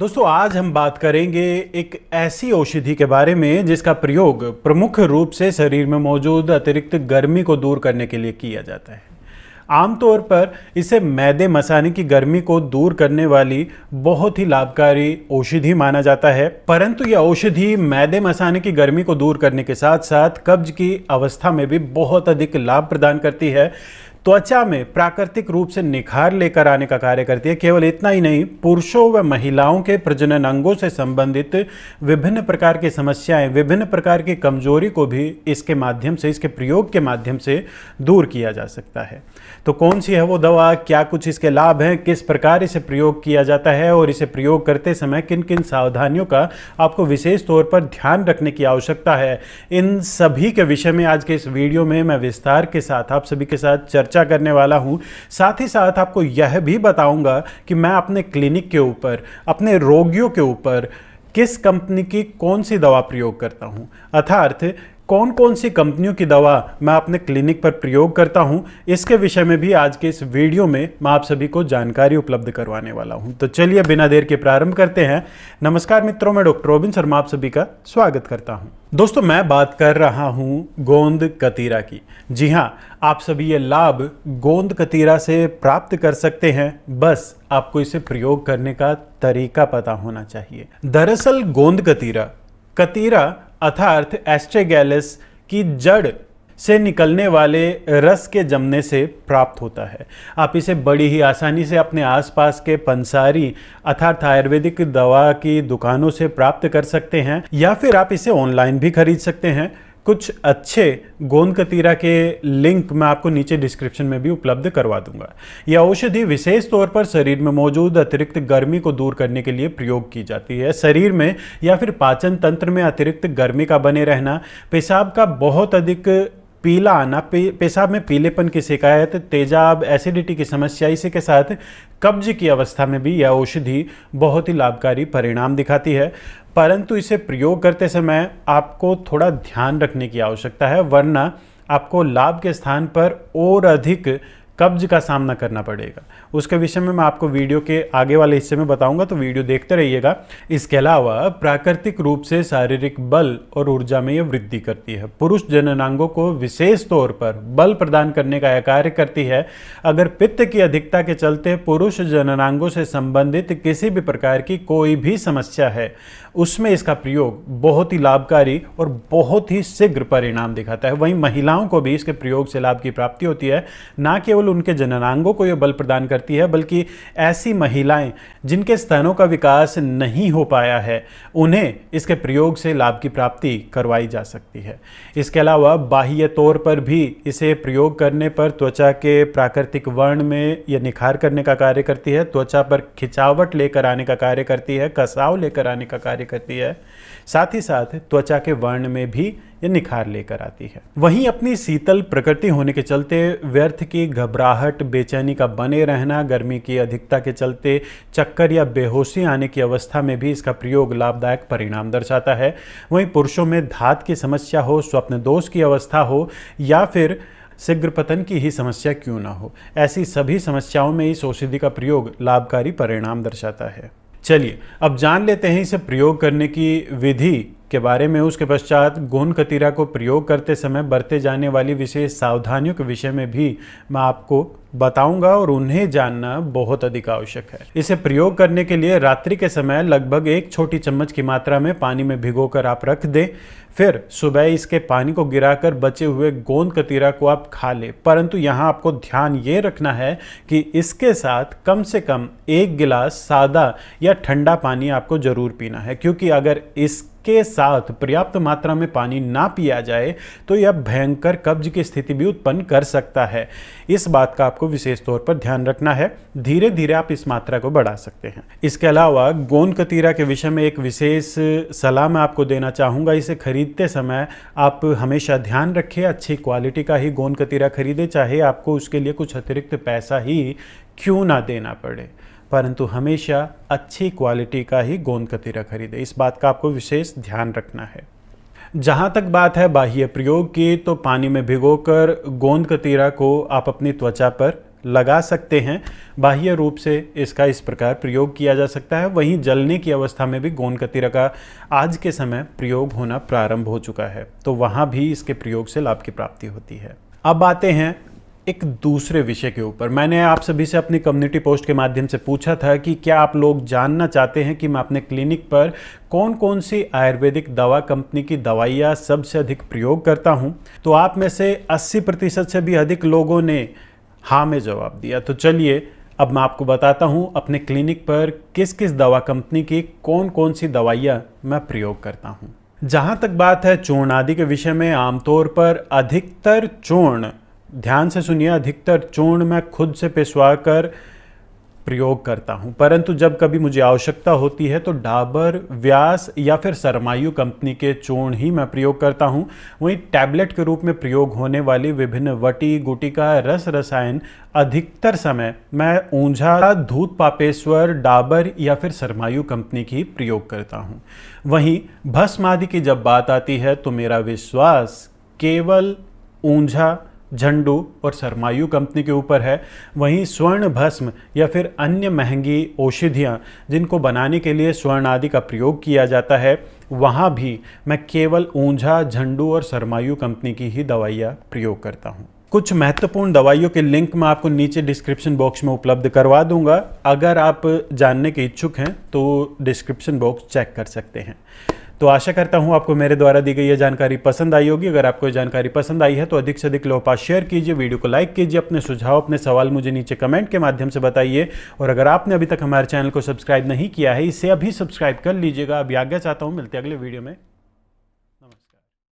दोस्तों आज हम बात करेंगे एक ऐसी औषधि के बारे में जिसका प्रयोग प्रमुख रूप से शरीर में मौजूद अतिरिक्त गर्मी को दूर करने के लिए किया जाता है आमतौर पर इसे मैदे मसाने की गर्मी को दूर करने वाली बहुत ही लाभकारी औषधि माना जाता है परंतु यह औषधि मैदे मसाने की गर्मी को दूर करने के साथ साथ कब्ज की अवस्था में भी बहुत अधिक लाभ प्रदान करती है त्वचा में प्राकृतिक रूप से निखार लेकर आने का कार्य करती है केवल इतना ही नहीं पुरुषों व महिलाओं के प्रजनन अंगों से संबंधित विभिन्न प्रकार की समस्याएं विभिन्न प्रकार की कमजोरी को भी इसके माध्यम से इसके प्रयोग के माध्यम से दूर किया जा सकता है तो कौन सी है वो दवा क्या कुछ इसके लाभ हैं किस प्रकार इसे प्रयोग किया जाता है और इसे प्रयोग करते समय किन किन सावधानियों का आपको विशेष तौर पर ध्यान रखने की आवश्यकता है इन सभी के विषय में आज के इस वीडियो में मैं विस्तार के साथ आप सभी के साथ चर्चा चर्चा करने वाला हूँ साथ ही साथ आपको यह भी बताऊँगा कि मैं अपने क्लिनिक के ऊपर अपने रोगियों के ऊपर किस कंपनी की कौन सी दवा प्रयोग करता हूँ अर्थार्थ कौन कौन सी कंपनियों की दवा मैं अपने क्लिनिक पर प्रयोग करता हूँ इसके विषय में भी आज के इस वीडियो में मैं आप सभी को जानकारी उपलब्ध करवाने वाला हूँ तो चलिए बिना देर के प्रारंभ करते हैं नमस्कार मित्रों मैं डॉक्टर रोबिन शर्मा आप सभी का स्वागत करता हूं दोस्तों मैं बात कर रहा हूँ गोंद कतीरा की जी हाँ आप सभी ये लाभ गोंद कतीरा से प्राप्त कर सकते हैं बस आपको इसे प्रयोग करने का तरीका पता होना चाहिए दरअसल गोंद कतीरा कतीरा अर्थार्थ एस्ट्रेगैलिस की जड़ से निकलने वाले रस के जमने से प्राप्त होता है आप इसे बड़ी ही आसानी से अपने आसपास के पंसारी अर्थात आयुर्वेदिक दवा की दुकानों से प्राप्त कर सकते हैं या फिर आप इसे ऑनलाइन भी खरीद सकते हैं कुछ अच्छे गोंद कतीरा के लिंक मैं आपको नीचे डिस्क्रिप्शन में भी उपलब्ध करवा दूंगा यह औषधि विशेष तौर पर शरीर में मौजूद अतिरिक्त गर्मी को दूर करने के लिए प्रयोग की जाती है शरीर में या फिर पाचन तंत्र में अतिरिक्त गर्मी का बने रहना पेशाब का बहुत अधिक पीला आना पेशाब में पीलेपन की शिकायत तेजाब एसिडिटी की समस्या इसी के साथ कब्ज की अवस्था में भी यह औषधि बहुत ही लाभकारी परिणाम दिखाती है परंतु इसे प्रयोग करते समय आपको थोड़ा ध्यान रखने की आवश्यकता है वरना आपको लाभ के स्थान पर और अधिक कब्ज का सामना करना पड़ेगा उसके विषय में मैं आपको वीडियो के आगे वाले हिस्से में बताऊंगा तो वीडियो देखते रहिएगा इसके अलावा प्राकृतिक रूप से शारीरिक बल और ऊर्जा में यह वृद्धि करती है पुरुष जननांगों को विशेष तौर पर बल प्रदान करने का यह कार्य करती है अगर पित्त की अधिकता के चलते पुरुष जननांगों से संबंधित किसी भी प्रकार की कोई भी समस्या है उसमें इसका प्रयोग बहुत ही लाभकारी और बहुत ही शीघ्र परिणाम दिखाता है वहीं महिलाओं को भी इसके प्रयोग से लाभ की प्राप्ति होती है ना केवल उनके जननांगों को यह बल प्रदान करती है बल्कि ऐसी महिलाएं जिनके स्तनों का विकास नहीं हो पाया है उन्हें इसके प्रयोग से लाभ की प्राप्ति करवाई जा सकती है इसके अलावा बाह्य तौर पर भी इसे प्रयोग करने पर त्वचा के प्राकृतिक वर्ण में यह निखार करने का कार्य करती है त्वचा पर खिंचावट लेकर आने का कार्य करती है कसाव लेकर आने का कार्य करती है साथ ही साथ त्वचा के वर्ण में भी या निखार लेकर आती है वहीं अपनी शीतल प्रकृति होने के चलते व्यर्थ की घबराहट बेचैनी का बने रहना गर्मी की अधिकता के चलते चक्कर या बेहोशी आने की अवस्था में भी इसका प्रयोग लाभदायक परिणाम दर्शाता है वहीं पुरुषों में धात की समस्या हो स्वप्न दोष की अवस्था हो या फिर शीघ्र पतन की ही समस्या क्यों ना हो ऐसी सभी समस्याओं में इस औषधि का प्रयोग लाभकारी परिणाम दर्शाता है चलिए अब जान लेते हैं इसे प्रयोग करने की विधि के बारे में उसके पश्चात गोंद कतीरा को प्रयोग करते समय बरते जाने वाली विशेष सावधानियों के विषय में भी मैं आपको बताऊंगा और उन्हें जानना बहुत अधिक आवश्यक है इसे प्रयोग करने के लिए रात्रि के समय लगभग एक छोटी चम्मच की मात्रा में पानी में भिगोकर आप रख दें फिर सुबह इसके पानी को गिराकर बचे हुए गोंद कतीरा को आप खा लें परंतु यहाँ आपको ध्यान ये रखना है कि इसके साथ कम से कम एक गिलास सादा या ठंडा पानी आपको ज़रूर पीना है क्योंकि अगर इस के साथ पर्याप्त मात्रा में पानी ना पिया जाए तो यह भयंकर कब्ज की स्थिति भी उत्पन्न कर सकता है इस बात का आपको विशेष तौर पर ध्यान रखना है धीरे धीरे आप इस मात्रा को बढ़ा सकते हैं इसके अलावा गोंद कतीरा के विषय में एक विशेष सलाह मैं आपको देना चाहूँगा इसे खरीदते समय आप हमेशा ध्यान रखें अच्छी क्वालिटी का ही गोंद कतीरा खरीदें चाहे आपको उसके लिए कुछ अतिरिक्त पैसा ही क्यों ना देना पड़े परंतु हमेशा अच्छी क्वालिटी का ही गोंद कतीरा खरीदें इस बात का आपको विशेष ध्यान रखना है जहाँ तक बात है बाह्य प्रयोग की तो पानी में भिगोकर गोंद कतीरा को आप अपनी त्वचा पर लगा सकते हैं बाह्य रूप से इसका इस प्रकार प्रयोग किया जा सकता है वहीं जलने की अवस्था में भी गोंद कतीरा का आज के समय प्रयोग होना प्रारंभ हो चुका है तो वहाँ भी इसके प्रयोग से लाभ की प्राप्ति होती है अब आते हैं एक दूसरे विषय के ऊपर मैंने आप सभी से अपनी कम्युनिटी पोस्ट के माध्यम से पूछा था कि क्या आप लोग जानना चाहते हैं कि मैं अपने क्लिनिक पर कौन कौन सी आयुर्वेदिक दवा कंपनी की दवाइयाँ सबसे अधिक प्रयोग करता हूँ तो आप में से 80 प्रतिशत से भी अधिक लोगों ने हाँ में जवाब दिया तो चलिए अब मैं आपको बताता हूँ अपने क्लिनिक पर किस किस दवा कंपनी की कौन कौन सी दवाइयाँ मैं प्रयोग करता हूँ जहाँ तक बात है चूर्ण आदि के विषय में आमतौर पर अधिकतर चूर्ण ध्यान से सुनिए अधिकतर चूर्ण मैं खुद से पिसवा कर प्रयोग करता हूँ परंतु जब कभी मुझे आवश्यकता होती है तो डाबर व्यास या फिर सरमायु कंपनी के चूर्ण ही मैं प्रयोग करता हूँ वहीं टैबलेट के रूप में प्रयोग होने वाली विभिन्न वटी गुटिका रस रसायन अधिकतर समय मैं ऊंझा धूत पापेश्वर डाबर या फिर सरमायु कंपनी की प्रयोग करता हूँ वहीं भस्म आदि की जब बात आती है तो मेरा विश्वास केवल ऊंझा झंडू और सरमायु कंपनी के ऊपर है वहीं स्वर्ण भस्म या फिर अन्य महंगी औषधियाँ जिनको बनाने के लिए स्वर्ण आदि का प्रयोग किया जाता है वहाँ भी मैं केवल ऊंझा झंडू और सरमायु कंपनी की ही दवाइयाँ प्रयोग करता हूँ कुछ महत्वपूर्ण दवाइयों के लिंक मैं आपको नीचे डिस्क्रिप्शन बॉक्स में उपलब्ध करवा दूंगा अगर आप जानने के इच्छुक हैं तो डिस्क्रिप्शन बॉक्स चेक कर सकते हैं तो आशा करता हूँ आपको मेरे द्वारा दी गई यह जानकारी पसंद आई होगी अगर आपको जानकारी पसंद आई है तो अधिक से अधिक लोगों पास शेयर कीजिए वीडियो को लाइक कीजिए अपने सुझाव अपने सवाल मुझे नीचे कमेंट के माध्यम से बताइए और अगर आपने अभी तक हमारे चैनल को सब्सक्राइब नहीं किया है इसे अभी सब्सक्राइब कर लीजिएगा अभी आज्ञा चाहता हूँ मिलते अगले वीडियो में